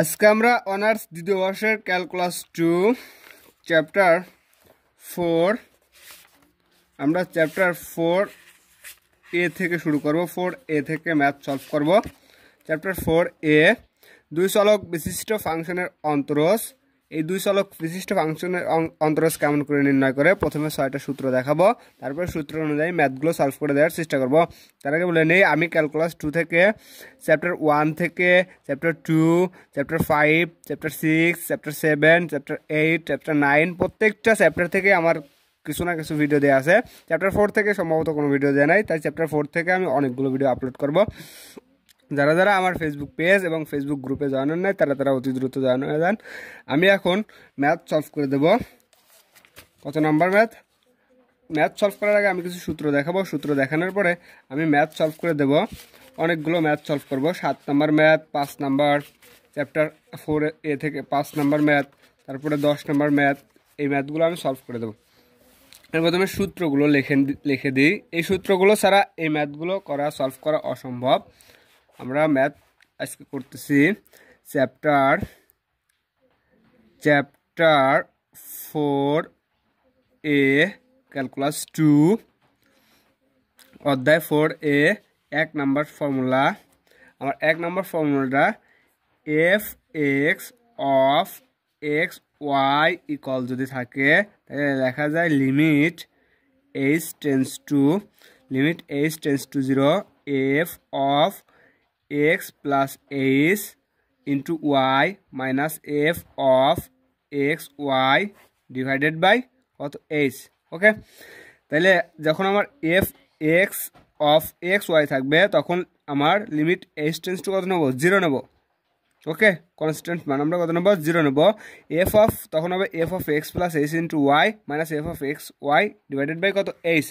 আজকে আমরা অনার্স দ্বিতীয় বর্ষের ক্যালকুলাস টু চ্যাপ্টার ফোর আমরা চ্যাপ্টার ফোর এ থেকে শুরু করব ফোর এ থেকে ম্যাথ সলভ করব চ্যাপ্টার ফোর এ দুই চলক বিশিষ্ট ফাংশনের অন্তরস এই দুই চলক বিশিষ্ট ফাংশনের অন্তরজ কেমন করে নির্ণয় করে প্রথমে ছয়টা সূত্র দেখাবো তারপরে সূত্র অনুযায়ী ম্যাথগুলো সলভ করে দেওয়ার চেষ্টা করব তার আগে বলে নেই আমি ক্যালকুলাস টু থেকে চ্যাপ্টার ওয়ান থেকে chapter two chapter five chapter six chapter seven chapter eight chapter nine প্রত্যেকটা চ্যাপ্টার থেকে আমার কিছু না কিছু ভিডিও দেওয়া আছে চ্যাপ্টার ফোর থেকে সম্ভবত কোনো ভিডিও দেওয়া নাই তাই চ্যাপ্টার ফোর থেকে আমি অনেকগুলো ভিডিও আপলোড করব যারা যারা আমার ফেসবুক পেজ এবং ফেসবুক গ্রুপে জানানোর নেয় তারা তারা অতি দ্রুত জানানো যান আমি এখন ম্যাথ সলভ করে দেব কত নাম্বার ম্যাথ ম্যাথ সলভ করার আগে আমি কিছু সূত্র দেখাবো সূত্র দেখানোর পরে আমি ম্যাথ সলভ করে দেব অনেকগুলো ম্যাথ সলভ করব সাত নাম্বার ম্যাথ পাঁচ নাম্বার চ্যাপ্টার ফোর এ থেকে পাঁচ নাম্বার ম্যাথ তারপরে দশ নাম্বার ম্যাথ এই ম্যাথগুলো আমি সলভ করে দেবো এর প্রথমে সূত্রগুলো লেখে লিখে দিই এই সূত্রগুলো ছাড়া এই ম্যাথগুলো করা সলভ করা অসম্ভব আমরা ম্যাথ আজকে করতেছি চ্যাপ্টার চ্যাপ্টার ফোর এ ক্যালকুলাস টু অধ্যায় ফোর এ এক নাম্বার ফর্মুলা আমার এক নাম্বার ফর্মুলাটা f x of x y equal যদি থাকে তাহলে দেখা যায় limit h tends to limit h tends to zero f of x plus h into y minus f of x y divided by কত h okay তাহলে যখন আমার f x of x y থাকবে তখন আমার লিমিট এইচ টেন্স টু কত নেবো zero নেবো ওকে কনস্ট্যান্ট মান আমরা কত নেবো জিরো নেবো এফ অফ তখন হবে f of x plus h into y minus f of x y divided by কত এইচ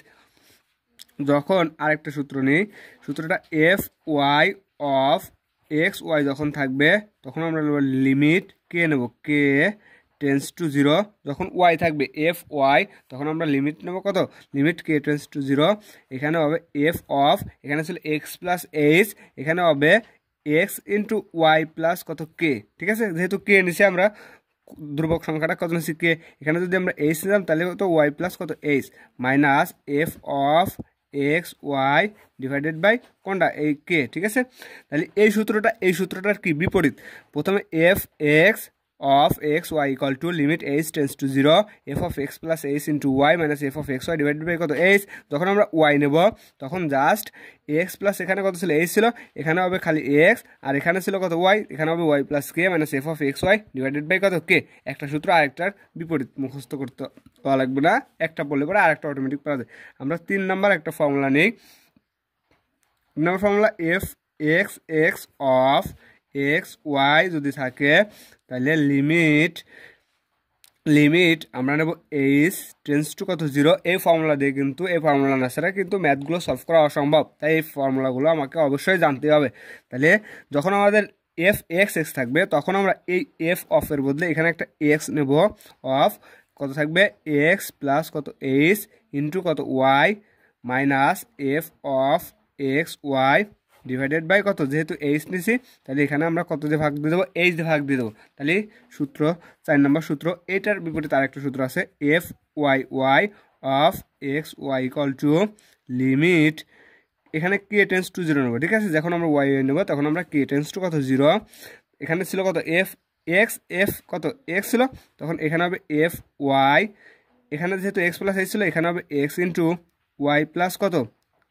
যখন আরেকটা সূত্র নিই সূত্রটা f y of x y যখন থাকবে তখন আমরা নেব লিমিট কে নেব কে টেন্স টু জিরো যখন ওয়াই থাকবে এফ ওয়াই তখন আমরা লিমিট নেব কত limit k tends to zero এখানে হবে এফ অফ এখানে ছিল এক্স প্লাস এইচ এখানে হবে এক্স ইন্টু ওয়াই প্লাস কত কে ঠিক আছে যেহেতু কে নিচে আমরা ধ্রুবক সংখ্যাটা কত নিচ্ছি কে এখানে যদি আমরা এইচ নিলাম তাহলে কত ওয়াই প্লাস কত h minus f of x y divided by কোনটা এই কে ঠিক আছে তাহলে এই সূত্রটা এই সূত্রটার কি বিপরীত প্রথমে f x of x y equal to limit h tends to 0 f of x plus h into y minus f of x y divided by কত h যখন আমরা y নেব তখন জাস্ট x প্লাস এখানে কত ছিল h ছিল এখানে হবে খালি x আর এখানে ছিল কত y এখানে হবে y plus k minus f of x y divided by কত কে একটা সূত্র আরেকটার বিপরীত মুখস্থ করতে পাওয়া লাগবে না একটা বললে পরে আরেকটা অটোমেটিক পাওয়া যায় আমরা তিন নম্বর একটা ফর্মুলা নেই number formula f x x of x y যদি থাকে তাহলে লিমিট লিমিট আমরা নেব এইচ টেন্স টু কত জিরো এই ফর্মুলা দিয়ে কিন্তু এই ফর্মুলা না ছাড়া কিন্তু ম্যাথগুলো সলভ করা অসম্ভব তাই এই ফর্মুলাগুলো আমাকে অবশ্যই জানতে হবে তাহলে যখন আমাদের এফ এক্স এক্স থাকবে তখন আমরা এই এফ অফের বদলে এখানে একটা এক্স নেব অফ কত থাকবে এক্স প্লাস কত এইচ ইন্টু কত y minus f of x y divided by কত যেহেতু এইচ নিছি তাহলে এখানে আমরা কত দিয়ে ভাগ দিয়ে দেবো এইচ দিয়ে ভাগ দিয়ে দেবো তাহলে সূত্র চার নম্বর সূত্র এটার বিপরীতে তার একটা সূত্র আছে f y y of x y equal to limit এখানে কে টেন্স টু জিরো নেবো ঠিক আছে যখন আমরা ওয়াই নেবো তখন আমরা কে টেন্স টু কত জিরো এখানে ছিল কত এফ এক্স এফ কত এক্স ছিল তখন এখানে হবে এফ ওয়াই এখানে যেহেতু এক্স প্লাস এইচ ছিল এখানে হবে এক্স ইন্টু ওয়াই প্লাস কত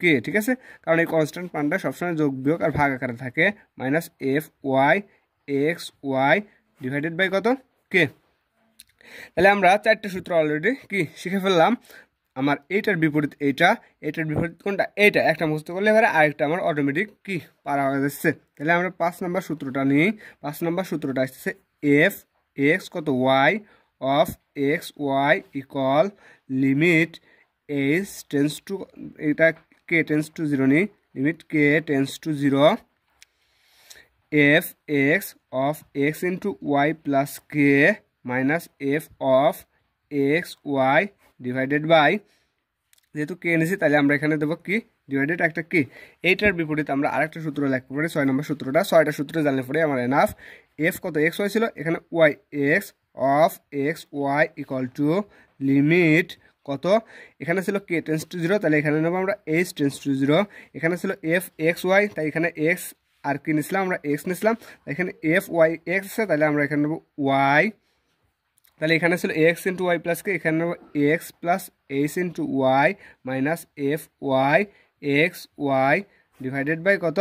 কে ঠিক আছে কারণ এই কনস্ট্যান্ট মানটা সবসময় যোগ বিয়োগ আর ভাগ আকারে থাকে minus f y x y divided by কত কে তাহলে আমরা চারটে সূত্র অলরেডি কি শিখে ফেললাম আমার এইটার বিপরীত এইটা এইটার বিপরীত কোনটা এইটা একটা মুখস্থ করলে এবারে আরেকটা আমার অটোমেটিক কি পারা হয়ে যাচ্ছে তাহলে আমরা পাঁচ নম্বর সূত্রটা নিই পাঁচ নম্বর সূত্রটা আসছে এফ এক্স কত y of x y equal limit h tends to এটা কে টেন্স টু জিরো নি limit k tends to zero f x of x into y plus k minus f of x y divided by যেহেতু k এনেছি তাহলে আমরা এখানে দেবো কি divided একটা কি এইটার বিপরীত আমরা আরেকটা সূত্র লেখতে পারি ছয় নম্বর সূত্রটা ছয়টা সূত্র জানলে পরে আমার এনাফ এফ কত এক্স ওয়াই ছিল এখানে y x of x y equal to limit কত এখানে ছিল কে টেন্স টু জিরো তাহলে এখানে নেবো আমরা এইচ টেন্স টু জিরো এখানে ছিল এফ এক্স ওয়াই তাই এখানে এক্স আর কি নিছিলাম আমরা এক্স নিছিলাম এখানে এফ ওয়াই এক্স আছে তাহলে আমরা এখানে নেবো ওয়াই তাহলে এখানে ছিল এক্স ইন্টু ওয়াই প্লাসকে এখানে নেবো x plus h into y minus f y x y divided by কত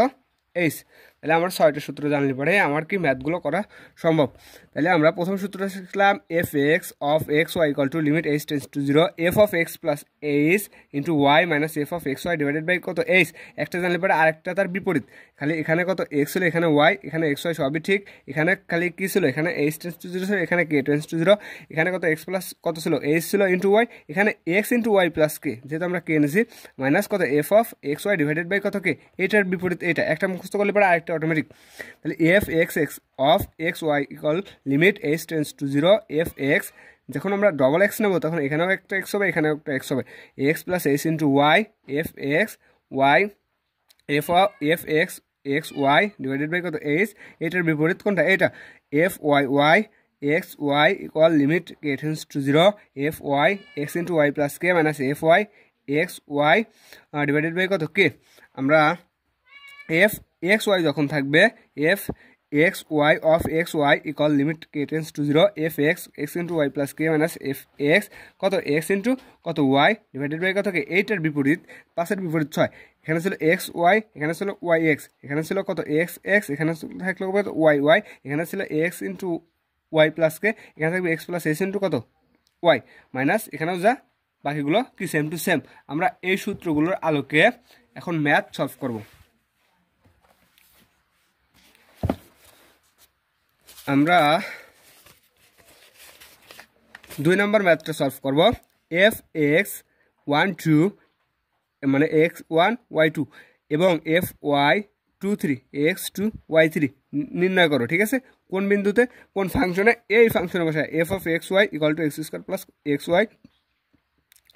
এইচ তাহলে আমরা ছয়টা সূত্র জানলে পরে আমার কি ম্যাথগুলো করা সম্ভব তাহলে আমরা প্রথম সূত্র শিখলাম f x of x y equal to limit h tends to zero f of x plus h into y minus f of x y divided by কত এইচ একটা জানলে পরে আরেকটা তার বিপরীত খালি এখানে কত এক্স ছিল এখানে ওয়াই এখানে এক্স ওয়াই সবই ঠিক এখানে খালি কী ছিল এখানে এইচ টেন্স টু জিরো ছিল এখানে কে টেন্স টু জিরো এখানে কত এক্স প্লাস কত ছিল এইচ ছিল ইন্টু ওয়াই এখানে x into y plus k যেহেতু আমরা কে এনেছি মাইনাস কত f of x y divided by কত কে এটার বিপরীত এটা একটা মুখস্থ করলে পরে আরেকটা এটা অটোমেটিক তাহলে f x x of x y equal limit s tends to zero f x যখন আমরা ডবল এক্স নেবো তখন এখানেও একটা এক্স হবে এখানেও একটা এক্স হবে x plus s into y f x y f f x x y divided by কত এইচ এটার বিপরীত কোনটা এটা f y y x y equal limit k tends to zero f y x into y plus k minus f y x y divided by কত k আমরা f x y যখন থাকবে f x y of x y equal limit k tends to zero f x x into y plus k minus f x কত x into কত y divided by কত k এইটের বিপরীত পাশের বিপরীত ছয় এখানে ছিল এক্স ওয়াই এখানে ছিল ওয়াই এক্স এখানে ছিল কত এক্স এক্স এখানে থাকলে কত ওয়াই ওয়াই এখানে ছিল x into y plus k এখানে থাকবে এক্স প্লাস এক্স ইন্টু কত ওয়াই মাইনাস এখানেও যা বাকিগুলো কি সেম টু সেম আমরা এই সূত্রগুলোর আলোকে এখন ম্যাথ সলভ করবো আমরা দুই নম্বর ম্যাথটা সলভ করব এফ এক্স ওয়ান টু মানে এক্স ওয়ান ওয়াই টু এবং f y two three x two y three নির্ণয় করো ঠিক আছে কোন বিন্দুতে কোন ফাংশনে এই ফাংশনে বসায় f of x y equal to x square plus x y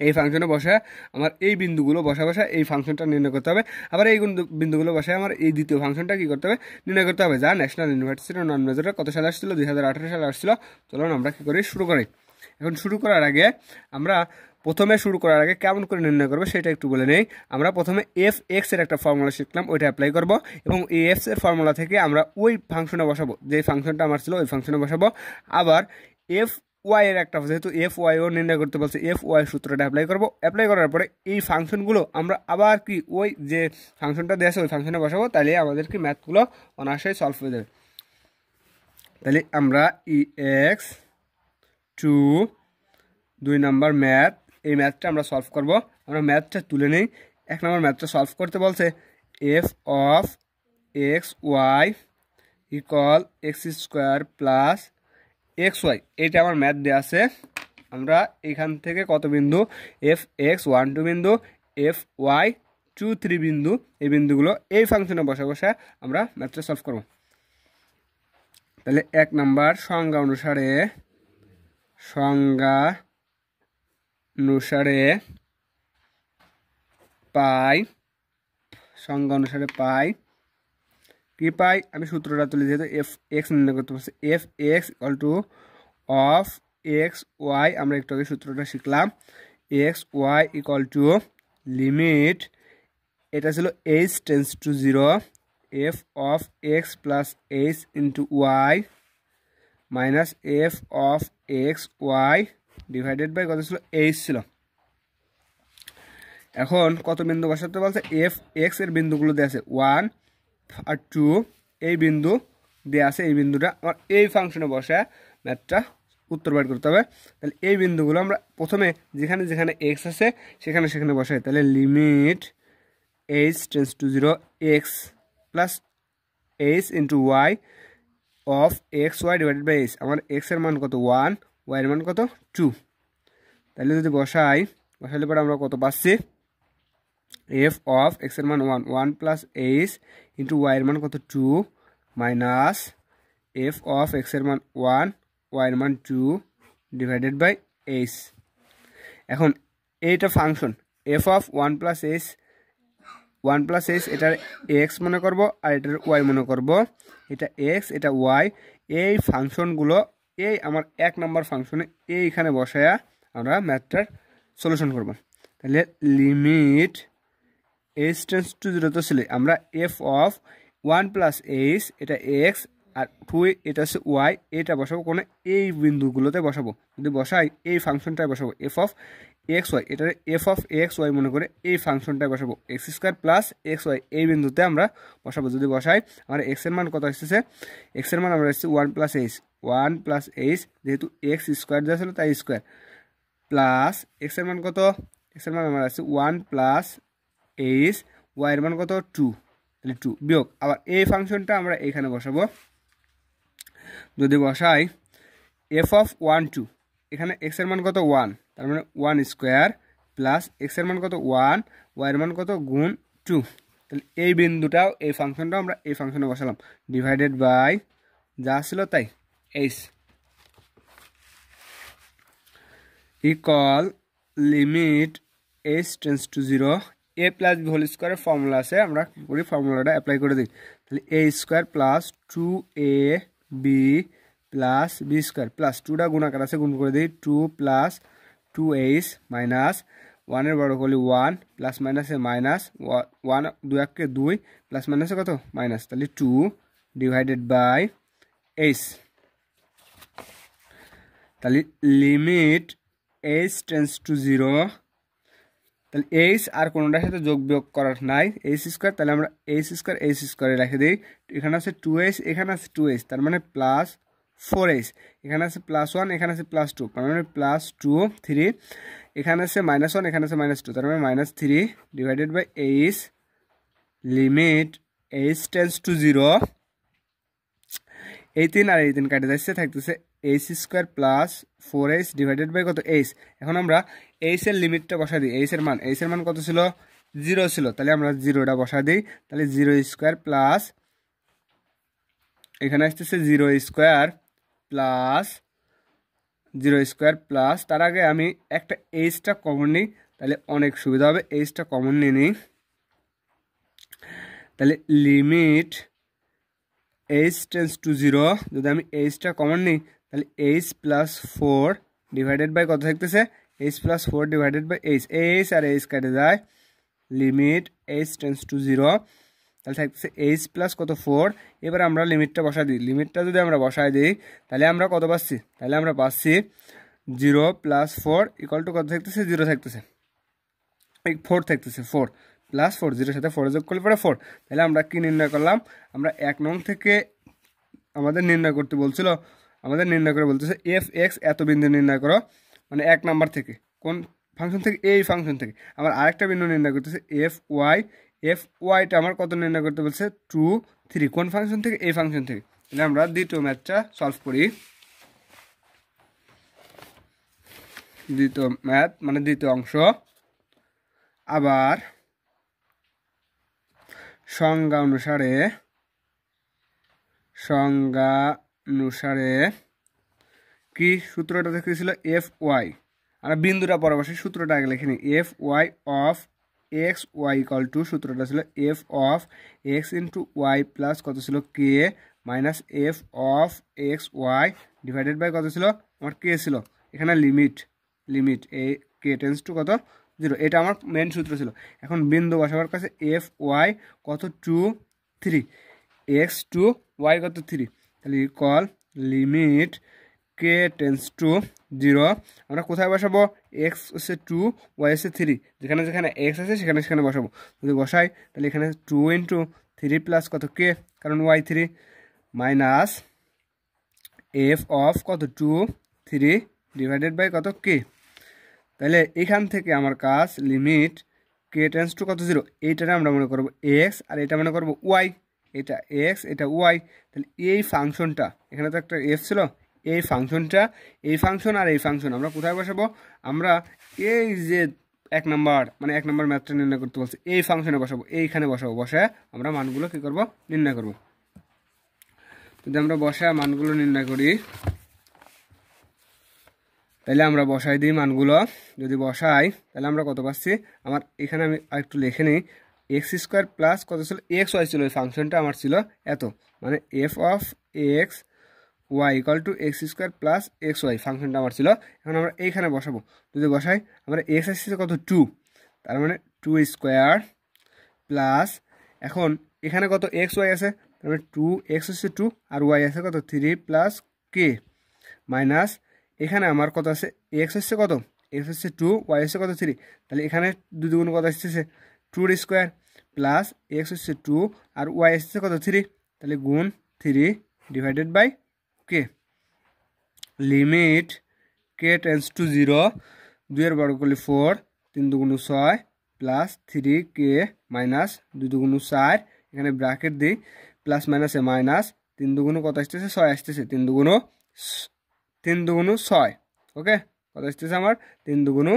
এই ফাংশনে বসে আমার এই বিন্দুগুলো বসা বসা এই ফাংশনটা নির্ণয় করতে হবে আবার এই বিন্দুগুলো বসে আমার এই দ্বিতীয় ফাংশনটা কী করতে হবে নির্ণয় করতে হবে যা ন্যাশনাল ইউনিভার্সিটির নন মেজরে কত সালে আসছিল দুই সালে আসছিল চলুন আমরা কী করি শুরু করি এখন শুরু করার আগে আমরা প্রথমে শুরু করার আগে কেমন করে নির্ণয় করবো সেটা একটু বলে নেই আমরা প্রথমে এফ এক্স এর একটা ফর্মুলা শিখলাম ওইটা অ্যাপ্লাই করব এবং এই এফসের এর ফর্মুলা থেকে আমরা ওই ফাংশনে বসাবো যে ফাংশনটা আমার ছিল ওই ফাংশনে বসাবো আবার এফ ওয়াই এর একটা যেহেতু এফ ওয়াই ও নির্ণয় করতে বলছে এফ ওয়াই সূত্রটা অ্যাপ্লাই করবো অ্যাপ্লাই করার পরে এই ফাংশনগুলো আমরা আবার কি ওই যে ফাংশনটা দেওয়া আছে ওই ফাংশনে বসাবো তাহলে আমাদের কি ম্যাথগুলো অনায়াসেই সলভ হয়ে যাবে তাহলে আমরা ই এক্স টু দুই নম্বর ম্যাথ এই ম্যাথটা আমরা সলভ করব আমরা ম্যাথটা তুলে নিই এক নম্বর ম্যাথটা সলভ করতে বলছে f of x y equal x square plus x y এটা আমার ম্যাথ দেওয়া আছে আমরা এখান থেকে কত বিন্দু এফ এক্স ওয়ান টু বিন্দু এফ ওয়াই টু থ্রি বিন্দু এই বিন্দুগুলো এই ফাংশনে বসে বসে আমরা ম্যাথটা সলভ করব তাহলে এক নাম্বার সংজ্ঞা অনুসারে সংজ্ঞা অনুসারে পাই সংজ্ঞা অনুসারে পাই কি পাই আমি সূত্রটা তুলি যেহেতু এফ এক্স নির্ণয় করতে পারছি f x equal to of x y আমরা একটু আগে সূত্রটা শিখলাম x y equal to limit এটা ছিল h tends to zero f of x plus h into y minus f of x y divided by কত ছিল এইচ ছিল এখন কত বিন্দু বসাতে বলছে এফ এক্স এর বিন্দুগুলো দেওয়া আছে ওয়ান আর টু এই বিন্দু দেওয়া আছে এই বিন্দুটা আমার এই ফাংশনে বসে ম্যাথটা উত্তর বাইর করতে হবে তাহলে এই বিন্দুগুলো আমরা প্রথমে যেখানে যেখানে এক্স আছে সেখানে সেখানে বসাই তাহলে limit h tends to zero x plus h into y of x y divided by h আমার এক্সের মান কত ওয়ান ওয়াইয়ের মান কত টু তাহলে যদি বসাই বসাইলে পরে আমরা কত পাচ্ছি এফ অফ এক্সের মান one one plus h into এর মান কত টু মাইনাস এফ অফ এক্সের মান ওয়ান এর মান টু ডিভাইডেড বাই এইচ এখন এইটা function f of one plus h one plus h এটার এক্স মনে করব আর এটার ওয়াই মনে করব এটা এক্স এটা ওয়াই এই ফাংশনগুলো এই আমার এক নম্বর ফাংশনে এইখানে বসায়া আমরা ম্যাথটার সলিউশন করব তাহলে limit h tends to zero তো ছিল আমরা f of one plus h এটা এক্স আর টু এটা হচ্ছে ওয়াই এটা বসাবো কোনো এই বিন্দুগুলোতে বসাবো যদি বসাই এই ফাংশনটায় বসাবো এফ অফ এক্স ওয়াই এটা এফ অফ এক্স ওয়াই মনে করে এই ফাংশনটায় বসাবো x square plus x y এই বিন্দুতে আমরা বসাবো যদি বসাই আমার এক্সের মান কত এসেছে এক্সের মান আমরা এসেছি one plus h one plus h যেহেতু এক্স স্কোয়ার দেওয়া ছিল তাই স্কোয়ার প্লাস এক্সের মান কত এক্সের মান আমার আছে ওয়ান প্লাস এইচ ওয়াইয়ের মান কত টু তাহলে টু বিয়োগ আবার এই ফাংশনটা আমরা এখানে বসাবো যদি বসাই এফ অফ ওয়ান টু এখানে এক্সের মান কত ওয়ান তার মানে ওয়ান স্কোয়ার প্লাস এক্সের মান কত ওয়ান ওয়াইয়ের মান কত গুণ টু তাহলে এই বিন্দুটাও এই ফাংশনটাও আমরা এই ফাংশনে বসালাম ডিভাইডেড বাই যা ছিল তাই h equal limit h tends to zero a plus b whole স্কোয়ারের ফর্মুলা আছে আমরা পুরোপুরি ফর্মুলাটা অ্যাপ্লাই করে দিই তাহলে a square plus two a b plus b square plus টুটা গুণাকার আছে গুণ করে দিই two plus two h minus ওয়ানের বড় করলে ওয়ান প্লাস মাইনাসে মাইনাস ওয়ান দু এককে দুই প্লাস মাইনাসে কত মাইনাস তাহলে টু ডিভাইডেড বাই এইচ তাহলে limit h tends to zero তাহলে এইচ আর কোনোটার সাথে যোগ বিয়োগ করার নাই এইচ স্কোয়ার তাহলে আমরা এইচ স্কোয়ার এইচ স্কোয়ারে রেখে দিই এখানে আছে টু এইচ এখানে আছে টু এইচ তার মানে প্লাস ফোর এইচ এখানে আছে প্লাস ওয়ান এখানে আছে প্লাস টু তার মানে প্লাস টু থ্রি এখানে আছে মাইনাস ওয়ান এখানে আছে মাইনাস টু তার মানে minus three divided by h limit h tends to zero এই তিন আর এই তিন কাটে যাচ্ছে থাকতেছে h square plus four h divided by কত এইচ এখন আমরা এইচের লিমিটটা বসা দিই এইচের মান এইচের মান কত ছিল জিরো ছিল তাহলে আমরা জিরোটা বসা দিই তাহলে জিরো স্কোয়ার প্লাস এখানে আসতেছে zero square plus zero square plus তার আগে আমি একটা এইচটা কমন নিই তাহলে অনেক সুবিধা হবে এইচটা কমন নিয়ে নিই তাহলে limit h tends to zero যদি আমি এইচটা কমন নিই তাহলে h plus four divided by কত থাকতেছে h plus four divided by h h আর এইচ কেটে যায় limit h tends to zero তাহলে থাকতেছে এইচ প্লাস কত ফোর এবার আমরা লিমিটটা বসা দিই লিমিটটা যদি আমরা বসায় দিই তাহলে আমরা কত পাচ্ছি তাহলে আমরা পাচ্ছি zero plus four equal to কত থাকতেছে জিরো থাকতেছে এই ফোর থাকতেছে ফোর প্লাস ফোর জিরোর সাথে ফোর যোগ করলে পরে ফোর তাহলে আমরা কী নির্ণয় করলাম আমরা এক নং থেকে আমাদের নির্ণয় করতে বলছিল আমাদের নির্ণয় করে বলতেছে এফ এক্স এত বিন্দু নির্ণয় করো মানে এক নাম্বার থেকে কোন ফাংশন থেকে এই ফাংশন থেকে আমার আরেকটা বিন্দু নির্ণয় করতেছে এফ ওয়াই এফ ওয়াইটা আমার কত নির্ণয় করতে বলছে টু থ্রি কোন ফাংশন থেকে এই ফাংশন থেকে তাহলে আমরা দ্বিতীয় ম্যাথটা সলভ করি দ্বিতীয় ম্যাথ মানে দ্বিতীয় অংশ আবার সংজ্ঞা অনুসারে সংজ্ঞা অনুসারে কি সূত্রটা দেখতে ছিল এফ ওয়াই আর বিন্দুটা পরবাসে সূত্রটা আগে লিখিনি f y of x y equal to সূত্রটা ছিল f of x into y plus কত ছিল k minus f of x y divided by কত ছিল আমার কে ছিল এখানে লিমিট লিমিট এ কে টেন্স টু কত জিরো এটা আমার মেন সূত্র ছিল এখন বিন্দু বসাবার কাছে এফ ওয়াই কত two three x two y কত থ্রি তাহলে equal limit k tends to zero আমরা কোথায় বসাবো এক্স হচ্ছে টু ওয়াই হচ্ছে থ্রি যেখানে যেখানে এক্স আছে সেখানে সেখানে বসাবো যদি বসাই তাহলে এখানে টু ইন্টু থ্রি প্লাস কত কে কারণ y three minus f of কত টু থ্রি ডিভাইডেড বাই কত কে তাহলে এখান থেকে আমার কাজ লিমিট কে টেন্স টু কত জিরো এইটারে আমরা মনে করবো এক্স আর এটা মনে করবো ওয়াই এটা এক্স এটা ওয়াই তাহলে এই ফাংশনটা এখানে তো একটা এক্স ছিল এই ফাংশনটা এই ফাংশন আর এই ফাংশন আমরা কোথায় বসাবো আমরা এই যে এক নাম্বার মানে এক নাম্বার ম্যাথটা নির্ণয় করতে বলছে এই ফাংশনে বসাবো এইখানে বসাবো বসায় আমরা মানগুলো কী করব নির্ণয় করব যদি আমরা বসায় মানগুলো নির্ণয় করি তাহলে আমরা বসাই দিই মানগুলো যদি বসাই তাহলে আমরা কত পাচ্ছি আমার এখানে আমি আরেকটু লিখে নিই এক্স স্কোয়ার প্লাস কত ছিল এক্স ওয়াই ছিল ওই ফাংশনটা আমার ছিল এত মানে f of x y equal to x square plus x y ফাংশনটা আমার ছিল এখন আমরা এইখানে বসাবো যদি বসাই আমরা এক্স আসছে কত টু তার মানে টু স্কোয়ার প্লাস এখন এখানে কত এক্স ওয়াই আছে তার মানে টু এক্স হচ্ছে টু আর ওয়াই আছে কত থ্রি প্লাস কে মাইনাস এখানে আমার কত আছে এক্স হচ্ছে কত এক্স হচ্ছে টু ওয়াই হচ্ছে কত থ্রি তাহলে এখানে দুই কত আসতেছে টুর স্কোয়ার প্লাস এক্স হচ্ছে টু আর ওয়াই এসেছে কত থ্রি তাহলে গুণ three divided by k limit k tends to zero দুইয়ের বর্গ করলে ফোর তিন দুগুণ ছয় প্লাস থ্রি কে মাইনাস দুই দুগুণ চার এখানে ব্র্যাকেট দিই প্লাস মাইনাসে মাইনাস তিন দুগুণ কত আসতেছে ছয় আসতেছে তিন দুগুণ তিন দুগুণ ছয় ওকে কত আসতেছে আমার তিন দুগুণু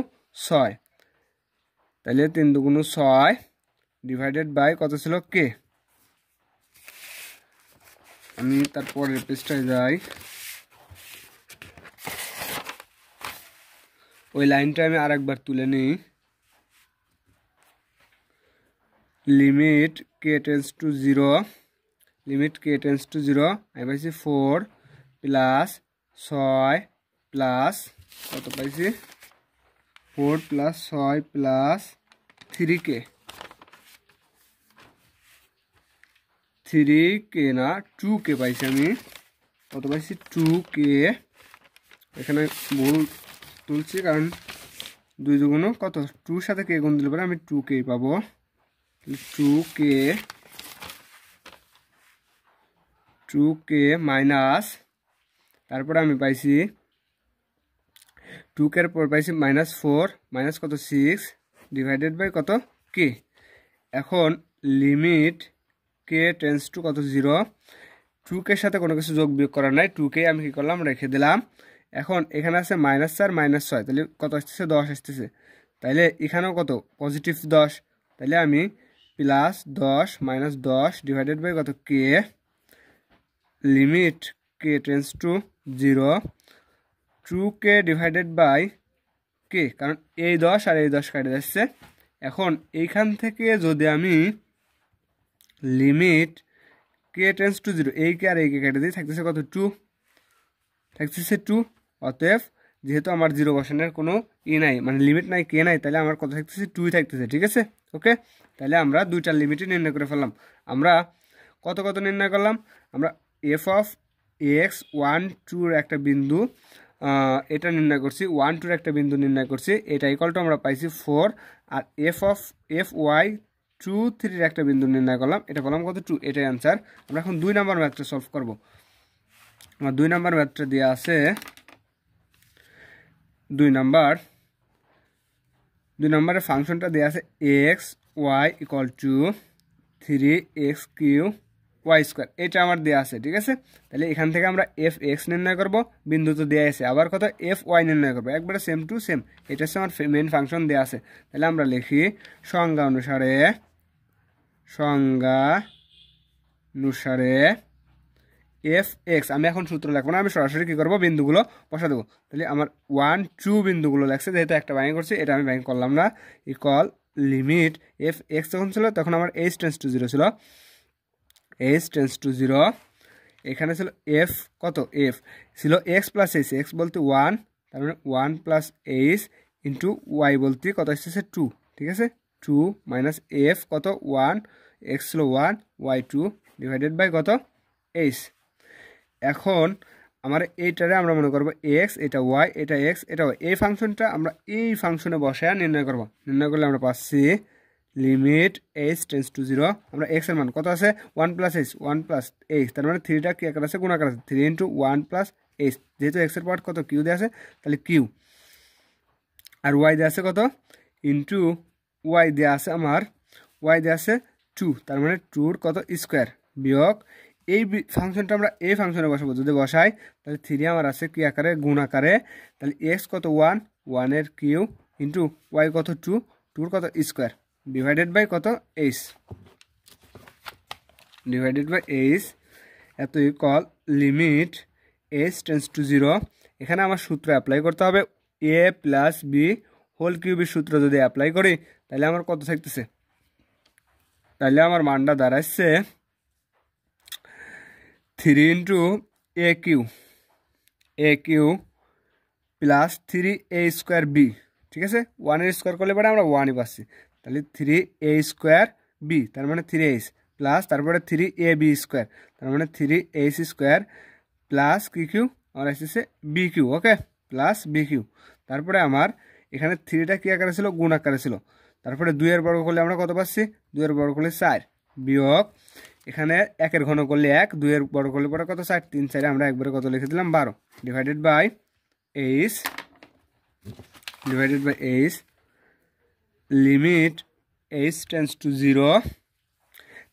ছয় তাহলে তিন দুগুণ ছয় ডিভাইডেড বাই কত ছিল কে আমি তারপরের পেজটায় যাই ওই লাইনটা আমি আর একবার তুলে নিই limit k tends to zero limit k tends to zero আমি পাইছি ফোর প্লাস ছয় প্লাস কত পাইছি ফোর প্লাস ছয় plus three k three k না টু কে পাইছি আমি কত পাইছি টু কে এখানে ভুল তুলছি কারণ দুই দুগুণ কত টুর সাথে কে গুণ দিলে পরে আমি টু কে পাবো two k two k minus তারপরে আমি পাইছি টু কের পর পাইছি মাইনাস ফোর মাইনাস কত সিক্স ডিভাইডেড বাই কত কে এখন লিমিট কে টেন্স টু কত জিরো কের সাথে কোনো কিছু যোগ বিয়োগ করা নাই টু কে আমি কী করলাম রেখে দিলাম এখন এখানে আছে মাইনাস চার মাইনাস ছয় তাহলে কত আসতেছে দশ আসতেছে তাইলে এখানেও কত পজিটিভ দশ তাহলে আমি প্লাস দশ মাইনাস দশ ডিভাইডেড বাই কত k limit k tends to zero two k divided by okay কারণ এই দশ আর এই দশ কাটে যাচ্ছে এখন এইখান থেকে যদি আমি limit k tends to zero এই কে আর এই কে কেটে দিই থাকতেছে কত টু থাকতেছে টু অতএব যেহেতু আমার জিরো বসানোর কোনো ই নাই মানে লিমিট নাই কে নাই তাহলে আমার কত থাকতেছে টুই থাকতেছে ঠিক আছে ওকে তাহলে আমরা দুইটা লিমিটই নির্ণয় করে ফেললাম আমরা কত কত নির্ণয় করলাম আমরা এফ অফ এক্স ওয়ান টুর একটা বিন্দু এটা নির্ণয় করছি ওয়ান টুর একটা বিন্দু নির্ণয় করছি এটা ইকলটা আমরা পাইছি ফোর আর f of f y two থ্রির একটা বিন্দু নির্ণয় করলাম এটা বললাম কত টু এটাই অ্যান্সার আমরা এখন দুই নাম্বার ম্যাথটা সলভ করব আমার দুই নাম্বার ম্যাথটা দেওয়া আছে দুই নাম্বার দুই নম্বরের ফাংশনটা দেওয়া আছে x y equal to three x q y square এটা আমার দেওয়া আছে ঠিক আছে তাহলে এখান থেকে আমরা এফ এক্স নির্ণয় করবো বিন্দু তো দেওয়া আছে আবার কত এফ ওয়াই নির্ণয় করবো একবারে সেম টু সেম এটা হচ্ছে আমার মেন ফাংশন দেওয়া আছে তাহলে আমরা লিখি সংজ্ঞা অনুসারে সংজ্ঞা অনুসারে এফ এক্স আমি এখন সূত্র লাগবো না আমি সরাসরি কী করবো বিন্দুগুলো বসা দেবো তাহলে আমার ওয়ান টু বিন্দুগুলো লাগছে যেহেতু একটা বাইং করছি এটা আমি বাইং করলাম না ইকল লিমিট এফ এক্স যখন ছিল তখন আমার এইচ টেন্স টু জিরো ছিল এইচ টেন্স টু জিরো এখানে ছিল এফ কত এফ ছিল এক্স প্লাস এইচ এক্স বলতে ওয়ান তার মানে one plus h into y বলতে কত এসেছে টু ঠিক আছে টু মাইনাস এফ কত ওয়ান এক্স ছিল one y two divided by কত এইচ এখন আমার এইটারে আমরা মনে করব এক্স এটা ওয়াই এটা এক্স এটা ওয়াই এই ফাংশনটা আমরা এই ফাংশনে বসে নির্ণয় করব নির্ণয় করলে আমরা পাচ্ছি limit h tends to zero আমরা এক্স এর মান কত আছে one plus h one plus h তার মানে থ্রিটা কি আকার আছে কোন আকার আছে three into one plus h যেহেতু এক্সের পার্ট কত কিউ দেওয়া আছে তাহলে কিউ আর ওয়াই দেওয়া আছে কত ইন্টু ওয়াই দেওয়া আছে আমার ওয়াই দেওয়া আছে টু তার মানে টুর কত স্কোয়ার বিয়োগ এই ফাংশনটা আমরা এই ফাংশনে বসাবো যদি বসাই তাহলে থ্রি আমার আছে কি আকারে গুণ আকারে তাহলে এক্স কত ওয়ান ওয়ানের কিউ ইন্টু ওয়াই কত টু টুর কত স্কোয়ার ডিভাইডেড বাই কত এইচ ডিভাইডেড বাই এইচ এত কল limit h tends to zero এখানে আমার সূত্র অ্যাপ্লাই করতে হবে এ প্লাস বি হোল কিউবের সূত্র যদি অ্যাপ্লাই করি তাহলে আমার কত থাকতেছে তাহলে আমার মানটা দাঁড়াচ্ছে three into a q a q plus three a square b ঠিক আছে ওয়ানের স্কোয়ার করলে পরে আমরা ওয়ানই পাচ্ছি তাহলে থ্রি এ স্কোয়ার বি তার মানে থ্রি এইস প্লাস তারপরে থ্রি এ বি স্কোয়ার তার মানে থ্রি এইস স্কোয়ার প্লাস কি কিউ আমার আসতেছে b q okay plus b q তারপরে আমার এখানে থ্রিটা কী আকারে ছিল গুণ আকারে ছিল তারপরে দুইয়ের বর্গ করলে আমরা কত পাচ্ছি দুইয়ের বর্গ করলে চার বিয়োগ এখানে একের ঘন করলে এক দুইয়ের বড় করলে পরে কত চার তিন চারে আমরা একবারে কত লিখে দিলাম বারো divided by h divided by h limit h tends to zero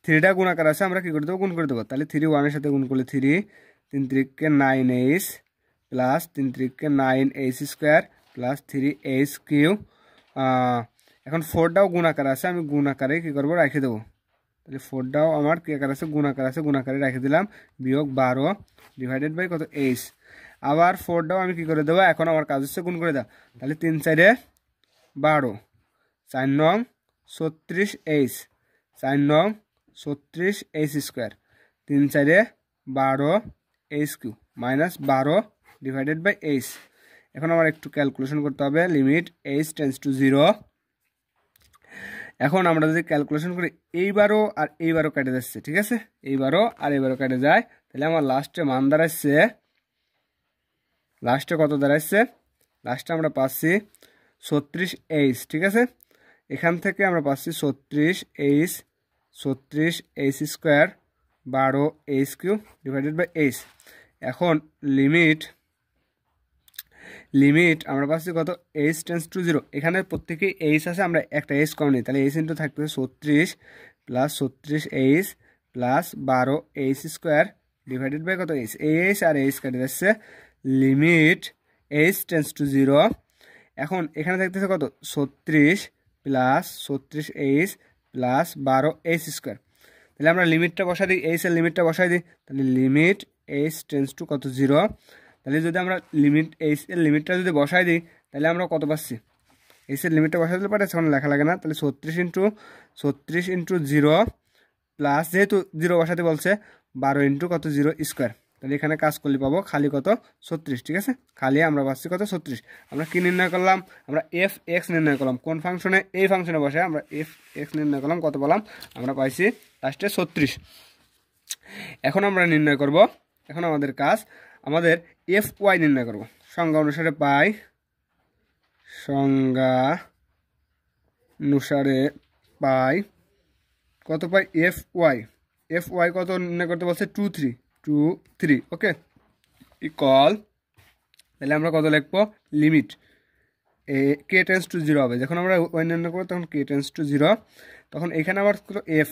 থ্রিটা গুণাকার আছে আমরা কী করে দেবো গুণ করে দেবো তাহলে থ্রি ওয়ানের সাথে গুণ করলে থ্রি তিন ত্রিককে নাইন এইচ প্লাস তিন ত্রিককে nine h square plus three h q এখন ফোরটাও গুণ আকার আছে আমি গুণাকারে আকারে কী করবো রেখে দেবো তাহলে ফোরটাও আমার কী আকার আছে গুণাকার আছে গুণ রেখে দিলাম বিয়োগ বারো ডিভাইডেড বাই কত এইচ আবার ফোরটাও আমি কী করে দেবো এখন আমার কাজ হচ্ছে গুণ করে দাও তাহলে তিন সাইডে বারো চার নং ছত্রিশ এইচ চার নং ছত্রিশ এইচ স্কোয়ার তিন চারে বারো এইচ কিউ মাইনাস বারো ডিভাইডেড বাই এইচ এখন আমার একটু ক্যালকুলেশন করতে হবে limit h tends to zero এখন আমরা যদি ক্যালকুলেশন করি এইবারও আর এইবারও কেটে যাচ্ছে ঠিক আছে এইবারও আর এইবারও কেটে যায় তাহলে আমার লাস্টে মান দাঁড়াচ্ছে লাস্টে কত দাঁড়াচ্ছে লাস্টে আমরা পাচ্ছি ছত্রিশ এইচ ঠিক আছে এখান থেকে আমরা পাচ্ছি ছত্রিশ এইচ ছত্রিশ এইচ স্কোয়ার বারো h q divided by h এখন লিমিট লিমিট আমরা পাচ্ছি কত এইচ টেন্স টু জিরো এখানে প্রত্যেকেই এইচ আছে আমরা একটা এইচ কম নিই তাহলে এইচ ইন্টু থাকতেছে ছত্রিশ প্লাস ছত্রিশ এইচ প্লাস বারো এইচ স্কোয়ার ডিভাইডেড বাই কত এইচ এইচ আর এইচ কাটে যাচ্ছে limit h tends to zero এখন এখানে থাকতেছে কত ছত্রিশ প্লাস ছত্রিশ এইচ প্লাস বারো এইচ স্কোয়ার তাহলে আমরা লিমিটটা বসাই দিই এইচের লিমিটটা বসাই দিই তাহলে লিমিট এইচ টেন্স টু কত জিরো তাহলে যদি আমরা লিমিট এইচ এর লিমিটটা যদি বসাই দিই তাহলে আমরা কত পাচ্ছি এইচের লিমিটটা বসাই দিলে পারে সেখানে লেখা লাগে না তাহলে ছত্রিশ ইন্টু ছত্রিশ ইন্টু জিরো প্লাস যেহেতু জিরো বসাতে বলছে বারো ইন্টু কত জিরো স্কোয়ার তাহলে এখানে কাজ করলে পাবো খালি কত ছত্রিশ ঠিক আছে খালি আমরা পাচ্ছি কত ছত্রিশ আমরা কি নির্ণয় করলাম আমরা এফ এক্স নির্ণয় করলাম কোন ফাংশনে এই ফাংশনে বসে আমরা এফ এক্স নির্ণয় করলাম কত বললাম আমরা পাইছি লাস্টে ছত্রিশ এখন আমরা নির্ণয় করব এখন আমাদের কাজ আমাদের এফ ওয়াই নির্ণয় করব সংজ্ঞা অনুসারে পাই সংজ্ঞা অনুসারে পাই কত পাই এফ ওয়াই এফ ওয়াই কত নির্ণয় করতে বলছে two three two three okay equal তাহলে আমরা কত লিখবো লিমিট এ কে টেন্স টু জিরো হবে যখন আমরা অন্যান্য করবো তখন কে টেন্স টু জিরো তখন এখানে আবার ছিল এফ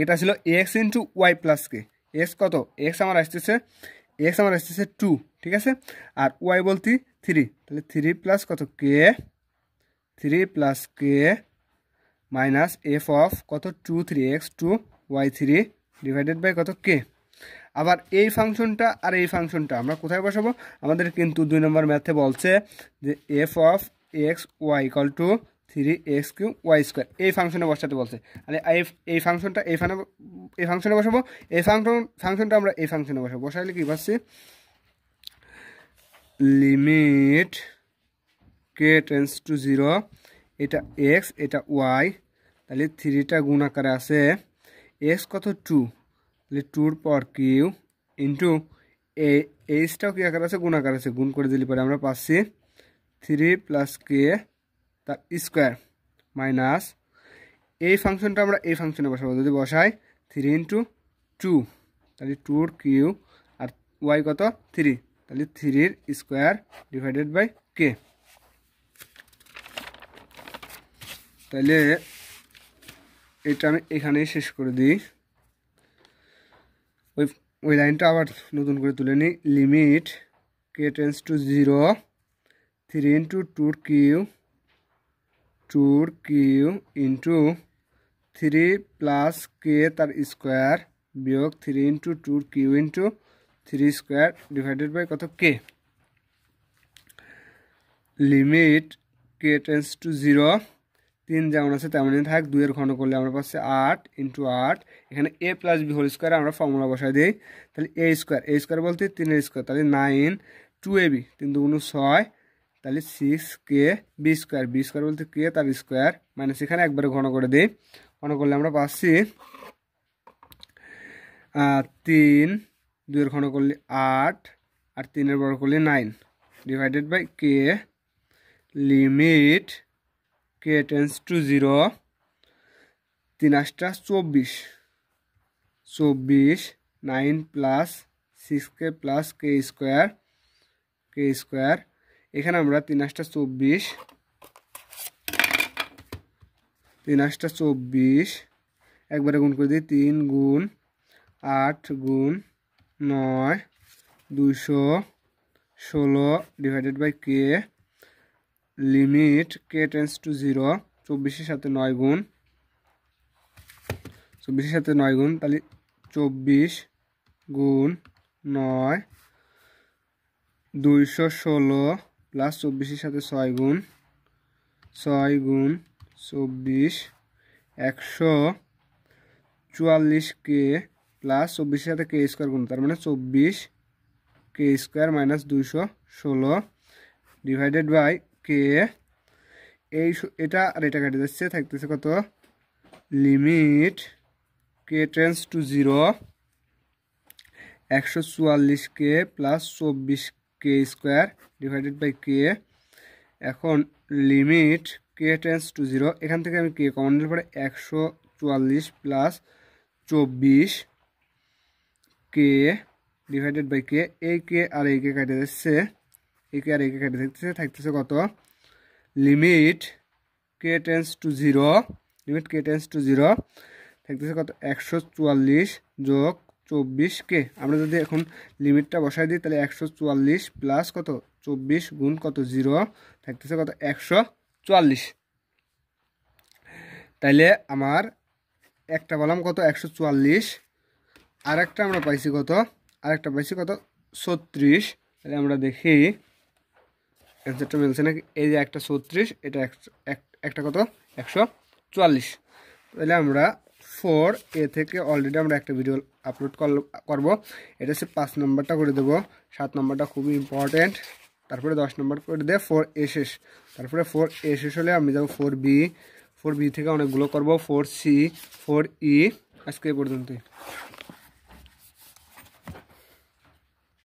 এটা ছিল x into y plus k x কত এক্স আমার আসতেছে এক্স আমার আসতেছে টু ঠিক আছে আর ওয়াই বলতি থ্রি তাহলে থ্রি প্লাস কত k three plus k minus f of কত two three x two y three divided by কত কে আবার এই ফাংশনটা আর এই ফাংশনটা আমরা কোথায় বসাবো আমাদের কিন্তু দুই নম্বর ম্যাথে বলছে যে f of x y equal to three x q y square এই ফাংশনে বসাতে বলছে মানে এই ফাংশনটা এই এই ফাংশনে বসাবো এই ফাংশন ফাংশনটা আমরা এই ফাংশনে বসাবো বসাইলে কী পাচ্ছি limit k tends to zero এটা এক্স এটা ওয়াই তাহলে থ্রিটা গুণ আকারে আছে এক্স কত টু তাহলে টুর পর কিউ ইন্টু এ এইচটাও কী আকার আছে গুণ আকার আছে গুণ করে দিলে পরে আমরা পাচ্ছি থ্রি প্লাস কে তার স্কোয়ার মাইনাস এই ফাংশনটা আমরা এই ফাংশনে বসাবো যদি বসাই থ্রি ইন্টু টু তাহলে টুর কিউ আর ওয়াই কত থ্রি তাহলে থ্রির স্কোয়ার ডিভাইডেড বাই কে তাহলে এটা আমি এখানেই শেষ করে দিই ওই লাইনটা আবার নতুন করে তুলে নিই limit k tends to zero three into টুর কিউ টুর q into three plus k তার স্কোয়ার বিয়োগ থ্রি ইন্টু টুর q into three square divided by কত k limit k tends to zero তিন যেমন আছে তেমনই থাক দুইয়ের ঘন করলে আমরা পাচ্ছি আট ইন্টু আট এখানে a plus b whole square আমরা ফর্মুলা বসাই দিই তাহলে এ স্কোয়ার এ স্কোয়ার বলতে তিনের স্কোয়ার তাহলে নাইন টু এ বি তিন দুগুণ ছয় তাহলে six k b square b square বলতে কে তার স্কোয়ার মানে সেখানে একবারে ঘন করে দিই ঘন করলে আমরা পাচ্ছি তিন দুইয়ের ঘন করলে আট আর তিনের বড় করলে nine divided by k limit k tends to zero তিন আটটা চব্বিশ চব্বিশ nine plus six k plus k square k square এখানে আমরা তিন আটটা চব্বিশ তিন আটটা চব্বিশ একবারে গুণ করে দিই তিন গুণ আট গুণ নয় দুশো ষোলো divided by k limit k tends to zero চব্বিশের সাথে নয় গুণ চব্বিশের সাথে নয় গুণ তাহলে চব্বিশ গুণ নয় দুইশো ষোলো প্লাস চব্বিশের সাথে ছয় গুণ ছয় গুণ চব্বিশ একশো চুয়াল্লিশ কে প্লাস চব্বিশের সাথে কে স্কোয়ার গুণ তার মানে চব্বিশ কে স্কোয়ার মাইনাস দুইশো ষোলো ডিভাইডেড বাই কে এই এটা আর এটা কাটে যাচ্ছে থাকতেছে কত limit k tends to zero একশো চুয়াল্লিশ কে প্লাস চব্বিশ k square divided by k এখন limit k tends to zero এখান থেকে আমি কে কমন নিলে পরে একশো চুয়াল্লিশ প্লাস চব্বিশ কে ডিভাইডেড বাই কে এই কে আর এই কে কাটে যাচ্ছে একে আর একে কেটে থাকতেছে থাকতেছে কত limit k tends to zero limit k tends to zero থাকতেছে কত একশো চুয়াল্লিশ যোগ চব্বিশ কে আমরা যদি এখন লিমিটটা বসাই দিই তাহলে একশো চুয়াল্লিশ প্লাস কত চব্বিশ গুণ কত জিরো থাকতেছে কত একশো চুয়াল্লিশ তাইলে আমার একটা বললাম কত একশো চুয়াল্লিশ আর একটা আমরা পাইছি কত আর একটা পাইছি কত ছত্রিশ তাহলে আমরা দেখি অ্যান্সারটা মিলছে না এই যে একটা ছত্রিশ এটা একটা কত একশো চুয়াল্লিশ তাহলে আমরা ফোর এ থেকে অলরেডি আমরা একটা ভিডিও আপলোড করব এটা হচ্ছে পাঁচ নম্বরটা করে দেবো সাত নম্বরটা খুবই ইম্পর্ট্যান্ট তারপরে দশ নম্বর করে দেয় ফোর এ শেষ তারপরে ফোর এ শেষ হলে আমি যাবো ফোর বি ফোর বি থেকে অনেকগুলো করব ফোর সি ফোর ই আজকে পর্যন্তই